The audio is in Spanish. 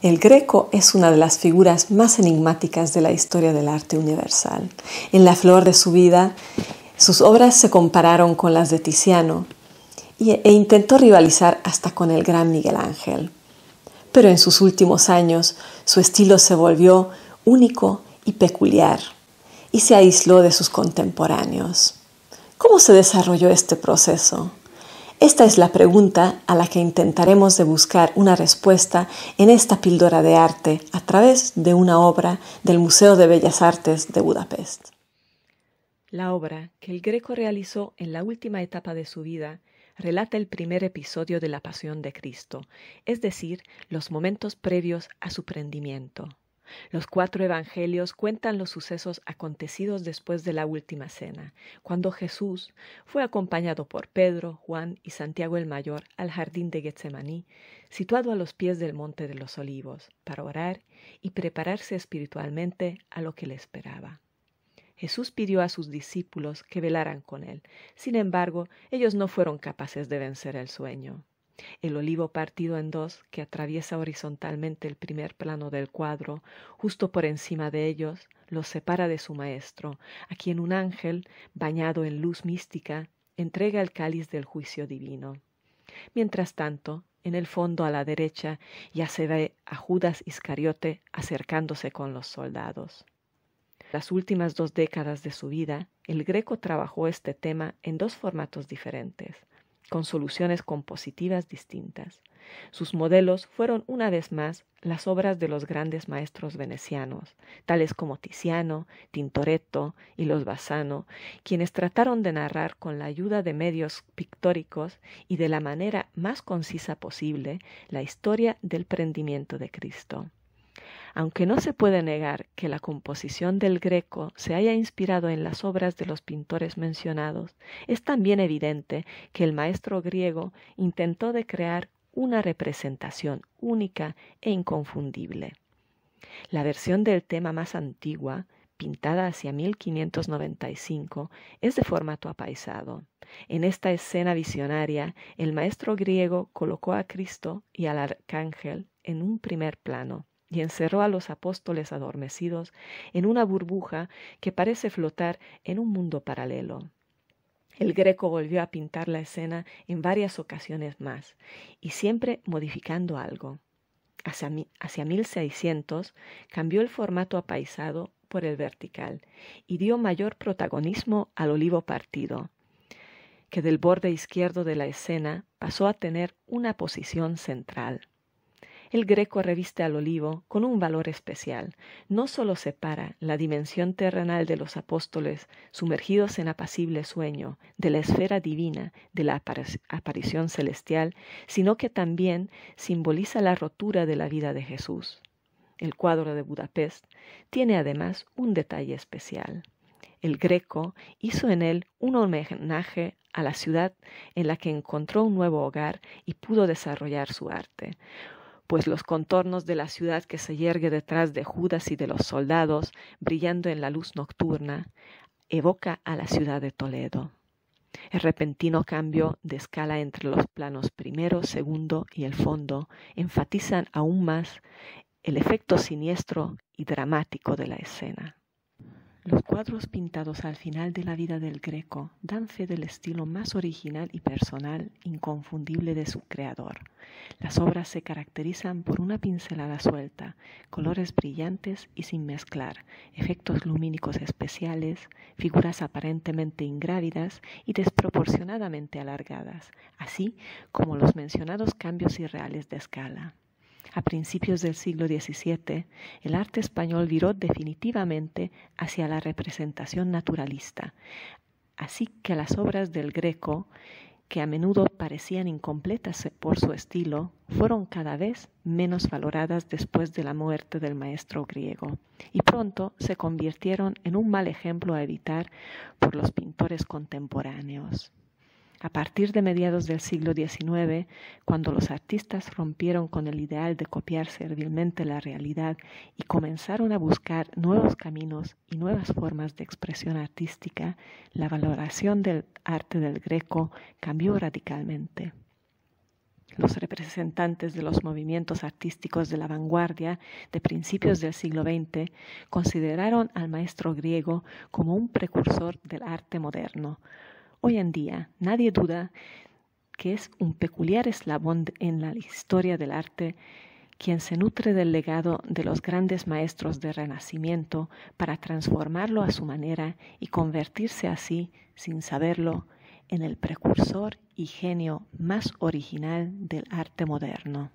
El greco es una de las figuras más enigmáticas de la historia del arte universal. En la flor de su vida, sus obras se compararon con las de Tiziano e intentó rivalizar hasta con el gran Miguel Ángel. Pero en sus últimos años su estilo se volvió único y peculiar y se aisló de sus contemporáneos. ¿Cómo se desarrolló este proceso? Esta es la pregunta a la que intentaremos de buscar una respuesta en esta píldora de arte a través de una obra del Museo de Bellas Artes de Budapest. La obra que el Greco realizó en la última etapa de su vida relata el primer episodio de la Pasión de Cristo, es decir, los momentos previos a su prendimiento. Los cuatro evangelios cuentan los sucesos acontecidos después de la última cena, cuando Jesús fue acompañado por Pedro, Juan y Santiago el Mayor al jardín de Getsemaní, situado a los pies del Monte de los Olivos, para orar y prepararse espiritualmente a lo que le esperaba. Jesús pidió a sus discípulos que velaran con él. Sin embargo, ellos no fueron capaces de vencer el sueño. El olivo partido en dos, que atraviesa horizontalmente el primer plano del cuadro, justo por encima de ellos, los separa de su maestro, a quien un ángel, bañado en luz mística, entrega el cáliz del juicio divino. Mientras tanto, en el fondo a la derecha ya se ve a Judas Iscariote acercándose con los soldados. Las últimas dos décadas de su vida, el Greco trabajó este tema en dos formatos diferentes con soluciones compositivas distintas. Sus modelos fueron una vez más las obras de los grandes maestros venecianos, tales como Tiziano, Tintoretto y los Bassano, quienes trataron de narrar con la ayuda de medios pictóricos y de la manera más concisa posible la historia del prendimiento de Cristo. Aunque no se puede negar que la composición del Greco se haya inspirado en las obras de los pintores mencionados, es también evidente que el maestro griego intentó de crear una representación única e inconfundible. La versión del tema más antigua, pintada hacia 1595, es de formato apaisado. En esta escena visionaria, el maestro griego colocó a Cristo y al arcángel en un primer plano y encerró a los apóstoles adormecidos en una burbuja que parece flotar en un mundo paralelo. El greco volvió a pintar la escena en varias ocasiones más, y siempre modificando algo. Hacia, hacia 1600 cambió el formato apaisado por el vertical y dio mayor protagonismo al olivo partido, que del borde izquierdo de la escena pasó a tener una posición central el Greco reviste al olivo con un valor especial. No sólo separa la dimensión terrenal de los apóstoles, sumergidos en apacible sueño, de la esfera divina, de la aparición celestial, sino que también simboliza la rotura de la vida de Jesús. El cuadro de Budapest tiene además un detalle especial. El Greco hizo en él un homenaje a la ciudad en la que encontró un nuevo hogar y pudo desarrollar su arte pues los contornos de la ciudad que se yergue detrás de Judas y de los soldados, brillando en la luz nocturna, evoca a la ciudad de Toledo. El repentino cambio de escala entre los planos primero, segundo y el fondo enfatizan aún más el efecto siniestro y dramático de la escena. Los cuadros pintados al final de la vida del Greco dan fe del estilo más original y personal, inconfundible de su creador. Las obras se caracterizan por una pincelada suelta, colores brillantes y sin mezclar, efectos lumínicos especiales, figuras aparentemente ingrávidas y desproporcionadamente alargadas, así como los mencionados cambios irreales de escala. A principios del siglo XVII, el arte español viró definitivamente hacia la representación naturalista, así que las obras del Greco, que a menudo parecían incompletas por su estilo, fueron cada vez menos valoradas después de la muerte del maestro griego, y pronto se convirtieron en un mal ejemplo a evitar por los pintores contemporáneos. A partir de mediados del siglo XIX, cuando los artistas rompieron con el ideal de copiar servilmente la realidad y comenzaron a buscar nuevos caminos y nuevas formas de expresión artística, la valoración del arte del greco cambió radicalmente. Los representantes de los movimientos artísticos de la vanguardia de principios del siglo XX consideraron al maestro griego como un precursor del arte moderno, Hoy en día nadie duda que es un peculiar eslabón en la historia del arte quien se nutre del legado de los grandes maestros del Renacimiento para transformarlo a su manera y convertirse así, sin saberlo, en el precursor y genio más original del arte moderno.